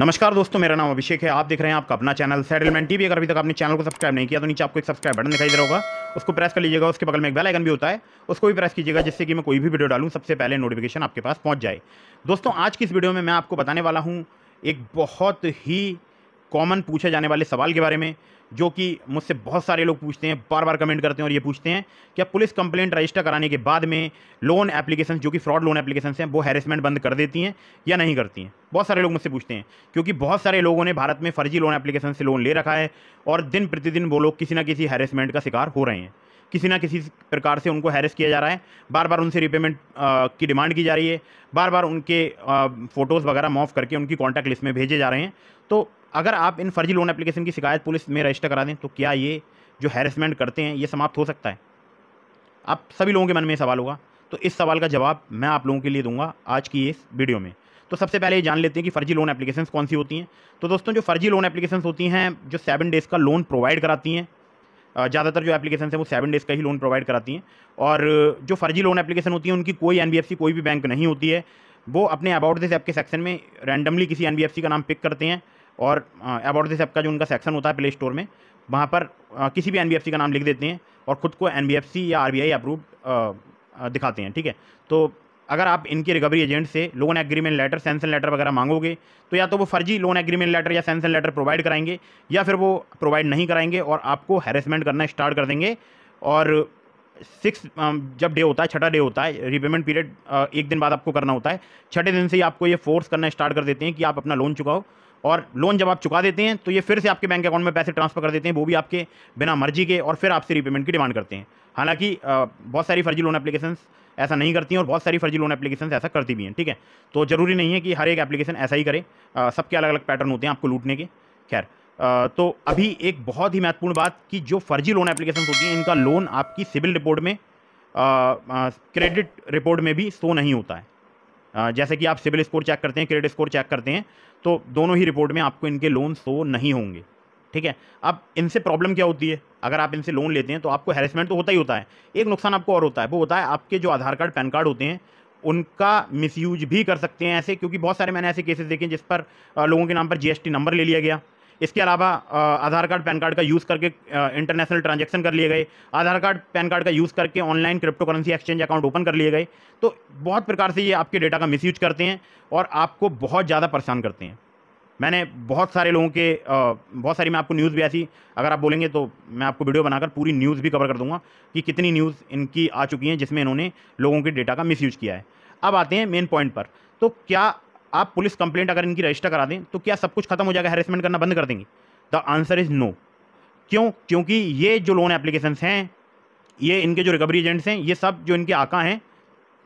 नमस्कार दोस्तों मेरा नाम अभिषेक है आप देख रहे हैं आपका अपना चैनल सेटलमेंट टीवी अगर अभी तक आपने चैनल को सब्सक्राइब नहीं किया तो नीचे आपको एक सब्सक्राइब बटन दिखाई दे रहा होगा उसको प्रेस कर लीजिएगा उसके बगल में एक बेल आइकन भी होता है उसको भी प्रेस कीजिएगा जिससे कि मैं कोई भी वीडियो डालूँ सबसे पहले नोटिफिकेशन आपके पास पहुँच जाए दोस्तों आज की इस वीडियो में मैं आपको बताने वाला हूँ एक बहुत ही कॉमन पूछे जाने वाले सवाल के बारे में जो कि मुझसे बहुत सारे लोग पूछते हैं बार बार कमेंट करते हैं और ये पूछते हैं क्या पुलिस कंप्लेंट रजिस्टर कराने के बाद में लोन एप्लीकेशन जो कि फ्रॉड लोन एप्लीकेशन हैं वो हैरेसमेंट बंद कर देती हैं या नहीं करती हैं बहुत सारे लोग मुझसे पूछते हैं क्योंकि बहुत सारे लोगों ने भारत में फर्जी लोन एप्लीकेशन से लोन ले रखा है और दिन प्रतिदिन वो लोग किसी न किसी हैरेसमेंट का शिकार हो रहे हैं किसी ना किसी प्रकार से उनको हैरेस किया जा रहा है बार बार उनसे रिपेमेंट की डिमांड की जा रही है बार बार उनके फ़ोटोज़ वगैरह मॉफ करके उनकी कॉन्टैक्ट लिस्ट में भेजे जा रहे हैं तो अगर आप इन फर्जी लोन एप्लीकेशन की शिकायत पुलिस में रजिस्टर करा दें तो क्या ये जो हैरेसमेंट करते हैं ये समाप्त हो सकता है आप सभी लोगों के मन में सवाल होगा तो इस सवाल का जवाब मैं आप लोगों के लिए दूंगा आज की इस वीडियो में तो सबसे पहले ये जान लेते हैं कि फ़र्जी लोन एप्लीकेशन कौन सी होती हैं तो दोस्तों जो फ़र्जी लोन एप्लीकेशन होती हैं जो सेवन डेज़ का लोन प्रोवाइड कराती हैं ज़्यादातर जो एप्लीकेशन है वो सेवन डेज़ का ही लोन प्रोवाइड कराती हैं और जो फ़र्जी लोन एप्लीकेशन होती है उनकी कोई एन कोई भी बैंक नहीं होती है वो अपने अबाउट दिस ऐप के सेक्शन में रैंडमली किसी एन का नाम पिक करते हैं और अबाउट दिस ऐप का जो उनका सेक्शन होता है प्ले स्टोर में वहाँ पर आ, किसी भी एन का नाम लिख देते हैं और ख़ुद को एन या आर अप्रूव दिखाते हैं ठीक है तो अगर आप इनके रिकवरी एजेंट से loan agreement letter sanction letter वगैरह मांगोगे तो या तो वो फर्जी लोन एग्रीमेंट लेटर या सेंसन लेटर प्रोवाइड कराएंगे या फिर वो प्रोवाइड नहीं कराएंगे और आपको हेरेसमेंट करना स्टार्ट कर देंगे और सिक्स जब डे होता है छठा डे होता है रिपेमेंट पीरियड एक दिन बाद आपको करना होता है छठे दिन से ही आपको ये फोर्स करना स्टार्ट कर देते हैं कि आप अपना लोन चुकाओ और लोन जब आप चुका देते हैं तो ये फिर से आपके बैंक अकाउंट में पैसे ट्रांसफर कर देते हैं वो भी आपके बिना मर्जी के और फिर आपसे रीपेमेंट की डिमांड करते हैं हालांकि बहुत सारी फर्जी लोन एप्लीकेशन ऐसा नहीं करती हैं और बहुत सारी फर्जी लोन एप्लीकेशन ऐसा करती भी हैं ठीक है तो ज़रूरी नहीं है कि हर एक एप्लीकेशन ऐसा ही करे सबके अलग अलग पैटर्न होते हैं आपको लूटने के खैर तो अभी एक बहुत ही महत्वपूर्ण बात कि जो फर्जी लोन एप्लीकेशन होती हैं इनका लोन आपकी सिविल रिपोर्ट में क्रेडिट रिपोर्ट में भी शो नहीं होता है जैसे कि आप सिविल स्कोर चेक करते हैं क्रेडिट स्कोर चेक करते हैं तो दोनों ही रिपोर्ट में आपको इनके लोन शो नहीं होंगे ठीक है अब इनसे प्रॉब्लम क्या होती है अगर आप इनसे लोन लेते हैं तो आपको हेरेसमेंट तो होता ही होता है एक नुकसान आपको और होता है वो होता है आपके जो आधार कार्ड पैन कार्ड होते हैं उनका मिसयूज भी कर सकते हैं ऐसे क्योंकि बहुत सारे मैंने ऐसे केसेस देखे जिस पर लोगों के नाम पर जीएसटी नंबर ले लिया गया इसके अलावा आधार कार्ड पैन कार्ड का यूज़ करके इंटरनेशनल ट्रांजैक्शन कर लिए गए आधार कार्ड पैन कार्ड का यूज़ करके online cryptocurrency exchange account open कर लिए गए तो बहुत प्रकार से ये आपके डेटा का मिसयूज करते हैं और आपको बहुत ज़्यादा परेशान करते हैं मैंने बहुत सारे लोगों के बहुत सारी मैं आपको न्यूज़ भी ऐसी अगर आप बोलेंगे तो मैं आपको वीडियो बनाकर पूरी न्यूज़ भी कवर कर दूंगा कि कितनी न्यूज़ इनकी आ चुकी हैं जिसमें इन्होंने लोगों के डेटा का मिसयूज किया है अब आते हैं मेन पॉइंट पर तो क्या आप पुलिस कंप्लेंट अगर इनकी रजिस्टर करा दें तो क्या सब कुछ खत्म हो जाएगा हेरेसमेंट करना बंद कर देंगे द आंसर इज़ नो क्यों क्योंकि ये जो लोन एप्लीकेशन हैं ये इनके जो रिकवरी एजेंट्स हैं ये सब जो इनके आका हैं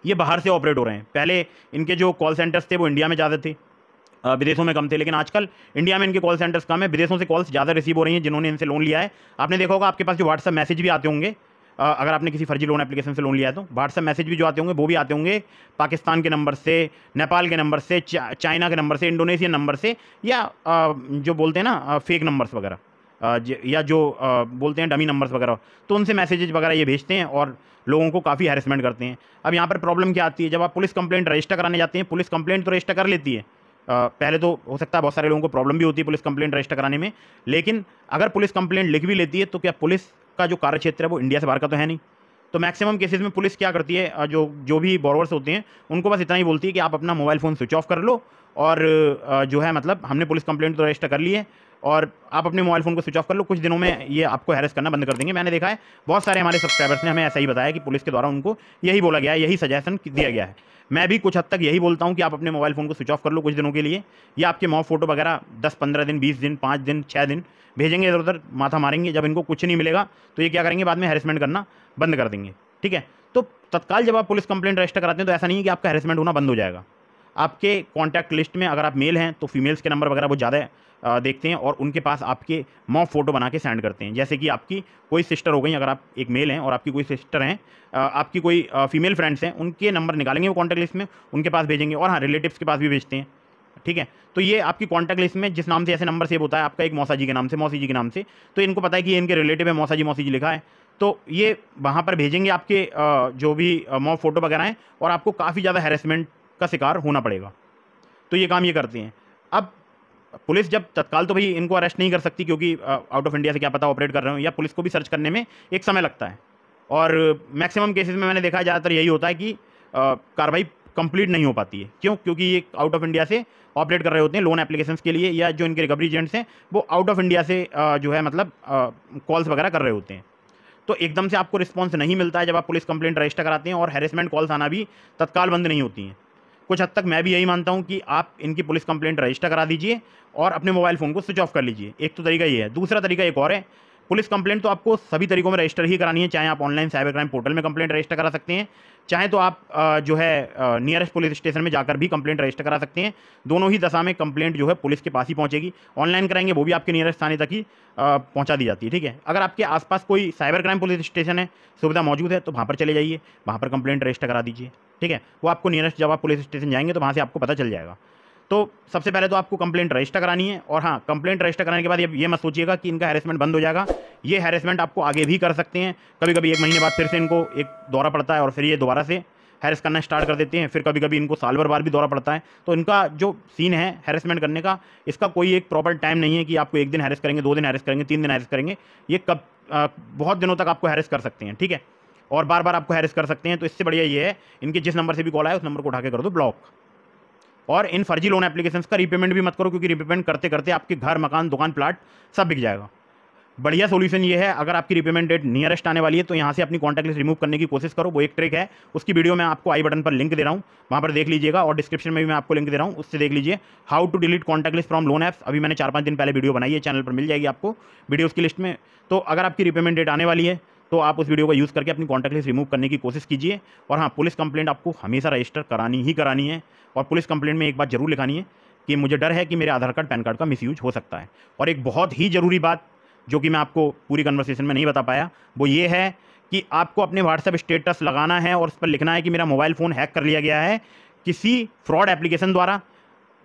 ये बाहर से ऑपरेट हो रहे हैं पहले इनके जो कॉल सेंटर्स थे वो इंडिया में ज़्यादा थे विदेशों में कम थे लेकिन आजकल इंडिया में इनके कॉल सेंटर्स कम है विदेशों से कॉल्स ज़्यादा रिसीव हो रही हैं जिन्होंने इनसे लोन लिया है आपने देखा होगा आपके पास जो व्हाट्सअप मैसेज भी आते होंगे अगर आपने किसी फर्जी लोन एप्लीकेशन से लोन लिया तो व्हाट्सएप मैसेज भी जो आते होंगे वो भी आते होंगे पाकिस्तान के नंबर से नेपाल के नंबर से चाइना के नंबर से इंडोनेशिया नंबर से या जो बोलते हैं ना फेक नंबर्स वगैरह या जो बोलते हैं डमी नंबर्स वगैरह तो उनसे मैसेजेज वगैरह ये भेजते हैं और लोगों को काफ़ी हैरेसमेंट करते हैं अब यहाँ पर प्रॉब्लम क्या आती है जब आप पुलिस कंप्लेंट रजिस्टर कराने जाते हैं पुलिस कंप्लेंट तो रजिस्टर कर लेती है पहले तो हो सकता है बहुत सारे लोगों को प्रॉब्लम भी होती है पुलिस कंप्लेंट रजिस्टर कराने में लेकिन अगर पुलिस कंप्लेंट लिख भी लेती है तो क्या पुलिस का जो कार्य क्षेत्र है वो इंडिया से बाहर का तो है नहीं तो मैक्सिमम केसेस में पुलिस क्या करती है जो जो भी बॉर्वर्स होते हैं उनको बस इतना ही बोलती है कि आप अपना मोबाइल फ़ोन स्विच ऑफ कर लो और जो है मतलब हमने पुलिस कंप्लेंट तो रजिस्टर कर ली है और आप अपने मोबाइल फ़ोन को स्विच ऑफ कर लो कुछ दिनों में ये आपको हैरेस करना बंद कर देंगे मैंने देखा है बहुत सारे हमारे सब्सक्राइबर्स ने हमें ऐसा ही बताया कि पुलिस के द्वारा उनको यही बोला गया है यही सजेशन दिया गया है मैं भी कुछ हद तक यही बोलता हूँ कि आप अपने मोबाइल फ़ोन को स्विच ऑफ कर लो कुछ दिनों के लिए या आपके मॉ फोटो वगैरह दस पंद्रह दिन बीस दिन पाँच दिन छः दिन भेजेंगे इधर उधर माथा मारेंगे जब इनको कुछ नहीं मिलेगा तो ये क्या करेंगे बाद में हैरेसमेंट करना बंद कर देंगे ठीक है तो तत्काल जब आप पुलिस कंप्लेंट रजिस्टर कराते हैं तो ऐसा नहीं है कि आपका हैरेसमेंट होना बंद हो जाएगा आपके कॉन्टैक्ट लिस्ट में अगर आप मेल हैं तो फीमेल्स के नंबर वगैरह वो ज़्यादा देखते हैं और उनके पास आपके मॉ फोटो बना के सेंड करते हैं जैसे कि आपकी कोई सिस्टर हो गई अगर आप एक मेल हैं और आपकी कोई सिस्टर हैं आपकी कोई फीमेल फ्रेंड्स हैं उनके नंबर निकालेंगे वो कॉन्टैक्ट लिस्ट में उनके पास भेजेंगे और हाँ रिलेटिव्स के पास भी भेजते हैं ठीक है तो ये आपकी कॉन्टैक्ट लिस्ट में जिस नाम से ऐसे नंबर सेव होता है आपका एक मौसा जी के नाम से मौसी जी के नाम से तो इनको पता है कि इनके रिलेटिव है मौसा जी मौसी जी लिखा है तो ये वहाँ पर भेजेंगे आपके जो भी मॉ फोटो वगैरह हैं और आपको काफ़ी ज़्यादा हेरेसमेंट का शिकार होना पड़ेगा तो ये काम ये करते हैं अब पुलिस जब तत्काल तो भाई इनको अरेस्ट नहीं कर सकती क्योंकि आउट ऑफ इंडिया से क्या पता ऑपरेट कर रहे हो या पुलिस को भी सर्च करने में एक समय लगता है और मैक्सिमम केसेस में मैंने देखा ज़्यादातर यही होता है कि कार्रवाई कंप्लीट नहीं हो पाती है क्यों क्योंकि ये आउट ऑफ इंडिया से ऑपरेट कर रहे होते हैं लोन एप्लीकेशन के लिए या जो इनके रिकवरी एजेंट्स हैं वो आउट ऑफ इंडिया से जो है मतलब कॉल्स वगैरह कर रहे होते हैं तो एकदम से आपको रिस्पॉन्स नहीं मिलता है जब आप पुलिस कंप्लेंट रजिस्टर कराते हैं और हेरेसमेंट कॉल्स आना भी तत्काल बंद नहीं होती हैं कुछ हद तक मैं भी यही मानता हूँ कि आप इनकी पुलिस कंप्लेंट रजिस्टर करा दीजिए और अपने मोबाइल फ़ोन को स्विच ऑफ कर लीजिए एक तो तरीका ये है दूसरा तरीका एक और है पुलिस कंप्लेंट तो आपको सभी तरीकों में रजिस्टर ही करानी है चाहे आप ऑनलाइन साइबर क्राइम पोर्टल में कंप्लेंट रजिस्टर करा सकते हैं चाहे तो आप जो है नियरेस्ट पुलिस स्टेशन में जाकर भी कंप्लेंट रजिस्टर करा सकते हैं दोनों ही दशा में कंप्लेंट जो है पुलिस के पास ही पहुंचेगी ऑनलाइन कराएंगे वो भी आपके नियरेस्ट थाने तक ही पहुंचा दी जाती है ठीक है अगर आपके आसपास कोई साइबर क्राइम पुलिस स्टेशन है सुविधा मौजूद है तो वहाँ पर चले जाइए वहाँ पर कंप्लेंट रजिस्टर करा दीजिए ठीक है वो आपको नियरेस्ट जब आप पुलिस स्टेशन जाएंगे तो वहाँ से आपको पता चल जाएगा तो सबसे पहले तो आपको कंप्लेंट रजिस्टर करानी है और हाँ कंप्लेंट रजिस्टर कराने के बाद ये मत सोचिएगा कि इनका हैरेसमेंट बंद हो जाएगा ये हैरेसमेंट आपको आगे भी कर सकते हैं कभी कभी एक महीने बाद फिर से इनको एक दौरा पड़ता है और फिर ये दोबारा से हैरेस करना स्टार्ट कर देते हैं फिर कभी कभी इनको साल भर बार भी दौरा पड़ता है तो इनका जो सीन है हैरेसमेंट करने का इसका कोई एक प्रॉपर टाइम नहीं है कि आपको एक दिन हैरेस करेंगे दो दिन हैरेस करेंगे तीन दिन हैरेस करेंगे ये कब आ, बहुत दिनों तक आपको हैरेस कर सकते हैं ठीक है और बार बार आपको हैरेस कर सकते हैं तो इससे बढ़िया ये है इनके जिस नंबर से भी कॉल आए उस नंबर को उठा के कर दो ब्लॉक और इन फर्जी लोन एप्लीकेशन का रीपेमेंट भी मत करो क्योंकि रीपेमेंट करते करते आपके घर मकान दुकान प्लाट सब बिक जाएगा बढ़िया सोल्यूशन ये है अगर आपकी रिपेमेंट डेट नियरेस्ट आने वाली है तो यहाँ से अपनी कॉन्टैक्ट लिस्ट रिमूव करने की कोशिश करो वो एक ट्रिक है उसकी वीडियो मैं आपको आई बटन पर लिंक दे रहा हूँ वहाँ पर देख लीजिएगा और डिस्क्रिप्शन में भी मैं आपको लिंक दे रहा हूँ उससे देख लीजिए how to delete contact list from loan apps अभी मैंने चार पाँच दिन पहले वीडियो बनाई है चैनल पर मिल जाएगी आपको वीडियो उसकी लिस्ट में तो अगर आपकी रिपेमेंट डेट आने वाली है तो आप उस वीडियो का यूज़ करके अपनी कॉन्टैक्ट लिस्ट रिमूव करने की कोशिश कीजिए और हाँ पुलिस कंप्लेंट आपको हमेशा रजिस्टर करानी ही करानी है और पुलिस कंप्लेंट में एक बात जरूर लिखानी है कि मुझे डर है कि मेरे आधार कार्ड पैन कार्ड का मिसयूज हो सकता है और एक बहुत ही ज़रूरी बात जो कि मैं आपको पूरी कन्वर्सेशन में नहीं बता पाया वो ये है कि आपको अपने व्हाट्सएप स्टेटस लगाना है और उस पर लिखना है कि मेरा मोबाइल फ़ोन हैक कर लिया गया है किसी फ्रॉड एप्लीकेशन द्वारा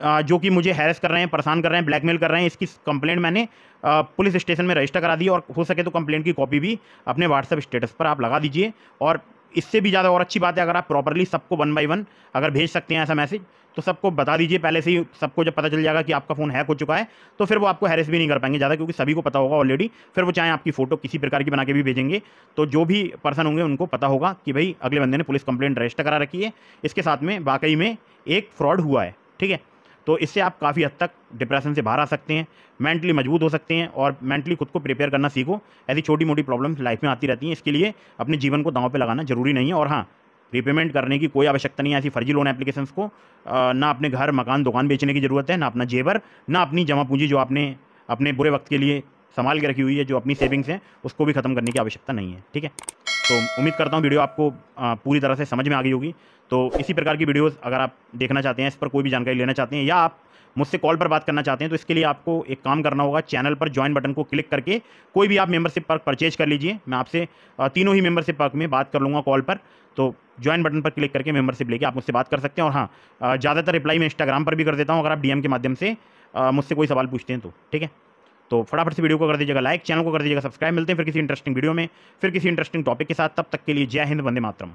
जो कि मुझे हैरस कर रहे हैं परेशान कर रहे हैं ब्लैकमेल कर रहे हैं इसकी कंप्लेंट मैंने पुलिस स्टेशन में रजिस्टर करा दी और हो सके तो कंप्लेंट की कॉपी भी अपने व्हाट्सअप स्टेटस पर आप लगा दीजिए और इससे भी ज़्यादा और अच्छी बात है अगर आप प्रॉपरली सबको वन बाई वन अगर भेज सकते हैं ऐसा मैसेज तो सबको बता दीजिए पहले से ही सबको जब पता चल जाएगा कि आपका फ़ोन हैक हो चुका है तो फिर वो आपको हैरेस भी नहीं कर पाएंगे ज़्यादा क्योंकि सभी को पता होगा ऑलरेडी फिर वो चाहे आपकी फ़ोटो किसी प्रकार की बना के भी भेजेंगे तो जो भी पर्सन होंगे उनको पता होगा कि भाई अगले बंदे ने पुलिस कंप्लेंट रजिस्टर करा रखी है इसके साथ में वाकई में एक फ्रॉड हुआ है ठीक है तो इससे आप काफ़ी हद तक डिप्रेशन से बाहर आ सकते हैं मेंटली मजबूत हो सकते हैं और मेंटली खुद को प्रिपेयर करना सीखो ऐसी छोटी मोटी प्रॉब्लम्स लाइफ में आती रहती हैं इसके लिए अपने जीवन को दांव पर लगाना जरूरी नहीं है और हाँ रिपेमेंट करने की कोई आवश्यकता नहीं है ऐसी फर्जी लोन एप्लीकेशंस को ना अपने घर मकान दुकान बेचने की ज़रूरत है ना अपना जेवर ना अपनी जमा पूंजी जो आपने अपने बुरे वक्त के लिए संभाल के रखी हुई है जो अपनी सेविंग्स हैं उसको भी खत्म करने की आवश्यकता नहीं है ठीक है तो उम्मीद करता हूँ वीडियो आपको पूरी तरह से समझ में आ गई होगी तो इसी प्रकार की वीडियोस अगर आप देखना चाहते हैं इस पर कोई भी जानकारी लेना चाहते हैं या आप मुझसे कॉल पर बात करना चाहते हैं तो इसके लिए आपको एक काम करना होगा चैनल पर ज्वाइन बटन को क्लिक करके कोई भी आप मेंबरशिप पर्क परचेज कर लीजिए मैं आपसे तीनों ही मेंबरशिप पर्क में बात कर लूँगा कॉल पर तो ज्वाइन बटन पर क्लिक करके मेंबरशिप लेके आप मुझसे बात कर सकते हैं और हाँ ज़्यादातर रिप्लाई मैं इंस्टाग्राम पर भी कर देता हूँ अगर आप डी के माध्यम से मुझसे कोई सवाल पूछते हैं तो ठीक है तो फटाफट से वीडियो को कर दीजिएगा लाइक चैनल को कर दीजिएगा सब्सक्राइब मिलते हैं फिर किसी इंटरेस्टिंग वीडियो में फिर किसी इंटरेस्टिंग टॉपिक के साथ तब तक के लिए जय हिंद वंदे मातरम